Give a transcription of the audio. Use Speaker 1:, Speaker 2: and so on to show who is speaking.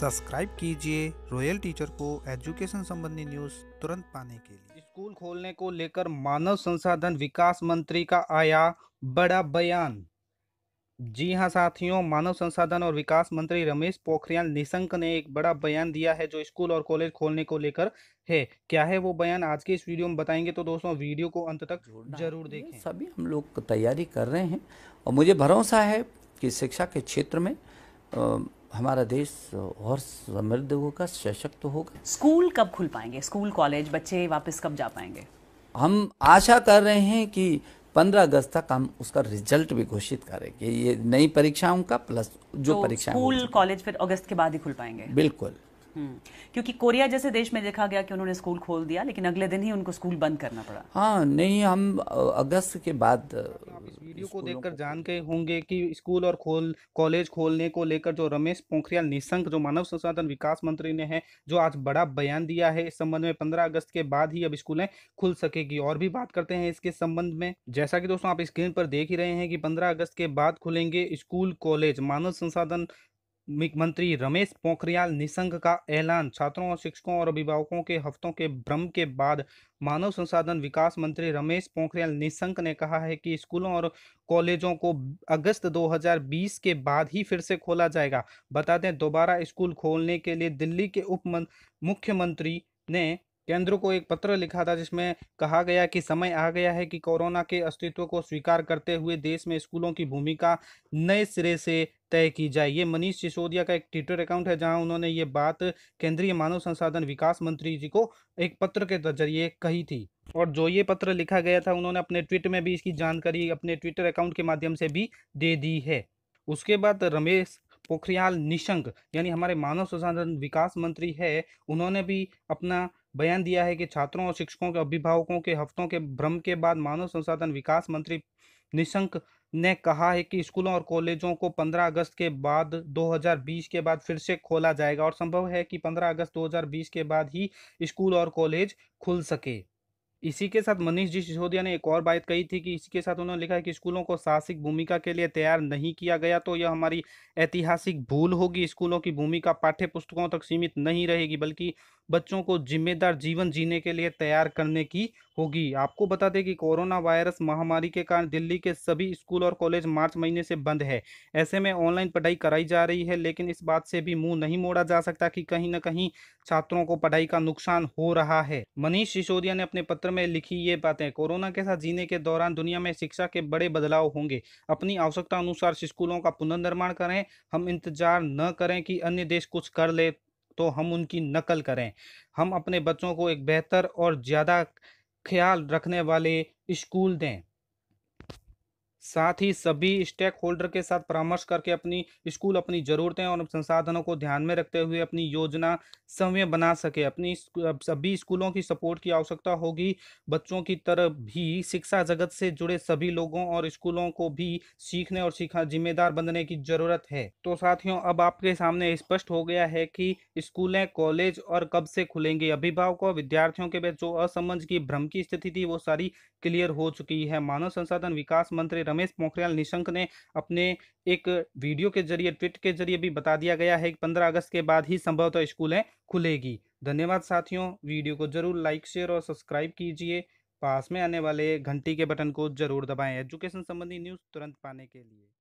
Speaker 1: subscribe कीजिए royal teacher को education संबंधी न्यूज तुरंत पाने के लिए स्कूल खोलने को लेकर मानव संसाधन विकास मंत्री का आया बड़ा बयान जी हां साथियों मानव संसाधन और विकास मंत्री रमेश पोखरियाल निशंक ने एक बड़ा बयान दिया है जो स्कूल और कॉलेज खोलने को लेकर है क्या है वो बयान आज के इस वीडियो में बताएंगे तो दोस्तों वीडियो को अंत तक जरूर देखें सभी
Speaker 2: हम लोग तैयारी कर रहे हैं और मुझे भरोसा है कि शिक्षा के क्षेत्र में आ, हमारा देश और समृद्ध होगा सशक्त तो होगा स्कूल कब खुल पाएंगे स्कूल कॉलेज बच्चे वापस कब जा पाएंगे हम आशा कर रहे हैं कि 15 अगस्त तक हम उसका रिजल्ट भी घोषित करेंगे ये नई परीक्षाओं का प्लस जो तो परीक्षा स्कूल कॉलेज फिर अगस्त के बाद ही खुल पाएंगे बिल्कुल हम्म, क्योंकि कोरिया जैसे देश में देखा गया कि उन्होंने स्कूल खोल दिया लेकिन अगले दिन ही उनको स्कूल बंद करना पड़ा हाँ नहीं हम अगस्त के बाद वीडियो
Speaker 1: को देखकर जान गए होंगे कि स्कूल और खोल कॉलेज खोलने को लेकर जो रमेश पोखरियाल निशंक जो मानव संसाधन विकास मंत्री ने है जो आज बड़ा बयान दिया है इस संबंध में पंद्रह अगस्त के बाद ही अब स्कूलें खुल सकेगी और भी बात करते हैं इसके संबंध में जैसा कि दोस्तों आप स्क्रीन पर देख ही रहे हैं कि पंद्रह अगस्त के बाद खुलेंगे स्कूल कॉलेज मानव संसाधन मंत्री रमेश पोखरियाल निशंक का ऐलान छात्रों और शिक्षकों और अभिभावकों के हफ्तों के भ्रम के बाद मानव संसाधन विकास मंत्री रमेश पोखरियाल निशंक ने कहा है कि स्कूलों और कॉलेजों को अगस्त 2020 के बाद ही फिर से खोला जाएगा बता दें दोबारा स्कूल खोलने के लिए दिल्ली के उप मुख्यमंत्री ने केंद्र को एक पत्र लिखा था जिसमें कहा गया कि समय आ गया है कि कोरोना के अस्तित्व को स्वीकार करते हुए देश में स्कूलों की भूमिका नए सिरे से तय की जाए ये मनीष सिसोदिया का एक ट्विटर अकाउंट है जहां उन्होंने ये बात केंद्रीय मानव संसाधन विकास मंत्री जी को एक पत्र के जरिए कही थी और जो ये पत्र लिखा गया था उन्होंने अपने ट्वीट में भी इसकी जानकारी अपने ट्विटर अकाउंट के माध्यम से भी दे दी है उसके बाद रमेश पोखरियाल निशंक यानी हमारे मानव संसाधन विकास मंत्री है उन्होंने भी अपना बयान दिया है कि छात्रों और शिक्षकों के अभिभावकों के हफ्तों के भ्रम के बाद मानव संसाधन विकास मंत्री निशंक ने कहा है कि स्कूलों और कॉलेजों को 15 अगस्त के बाद 2020 के बाद फिर से खोला जाएगा और संभव है कि 15 अगस्त 2020 के बाद ही स्कूल और कॉलेज खुल सके इसी के साथ मनीष जी सिसोदिया ने एक और बात कही थी कि इसी के साथ उन्होंने लिखा है कि स्कूलों को साहसिक भूमिका के लिए तैयार नहीं किया गया तो यह हमारी ऐतिहासिक भूल होगी स्कूलों की भूमिका पाठ्य पुस्तकों तक सीमित नहीं रहेगी बल्कि बच्चों को जिम्मेदार जीवन जीने के लिए तैयार करने की होगी आपको बता दें कि कोरोना वायरस महामारी के कारण दिल्ली के सभी स्कूल और कॉलेज मार्च महीने से बंद है ऐसे में ऑनलाइन पढ़ाई कराई जा रही है लेकिन इस बात से भी मुंह नहीं मोड़ा जा सकता कि कहीं ना कहीं छात्रों को पढ़ाई का नुकसान हो रहा है मनीष सिसोदिया ने अपने पत्र में लिखी ये बातें कोरोना के साथ जीने के दौरान दुनिया में शिक्षा के बड़े बदलाव होंगे अपनी आवश्यकता अनुसार स्कूलों का पुनर्निर्माण करें हम इंतजार न करें कि अन्य देश कुछ कर ले तो हम उनकी नकल करें हम अपने बच्चों को एक बेहतर और ज़्यादा ख्याल रखने वाले स्कूल दें साथ ही सभी स्टेक होल्डर के साथ परामर्श करके अपनी स्कूल अपनी ज़रूरतें और संसाधनों को ध्यान में रखते हुए अपनी योजना समय बना सके अपनी सभी स्कूलों की सपोर्ट की आवश्यकता होगी बच्चों की तरफ भी शिक्षा जगत से जुड़े सभी लोगों और स्कूलों को भी सीखने और सीखा जिम्मेदार बनने की ज़रूरत है तो साथियों अब आपके सामने स्पष्ट हो गया है कि स्कूलें कॉलेज और कब से खुलेंगे अभिभावकों विद्यार्थियों के बीच जो असमंज की भ्रम की स्थिति थी वो सारी क्लियर हो चुकी है मानव संसाधन विकास मंत्री रमेश पोखरियाल निशंक ने अपने एक वीडियो के जरिए ट्वीट के जरिए भी बता दिया गया है कि पंद्रह अगस्त के बाद ही संभवतः स्कूलें खुलेगी धन्यवाद साथियों वीडियो को जरूर लाइक शेयर और सब्सक्राइब कीजिए पास में आने वाले घंटी के बटन को जरूर दबाएं एजुकेशन संबंधी न्यूज़ तुरंत पाने के लिए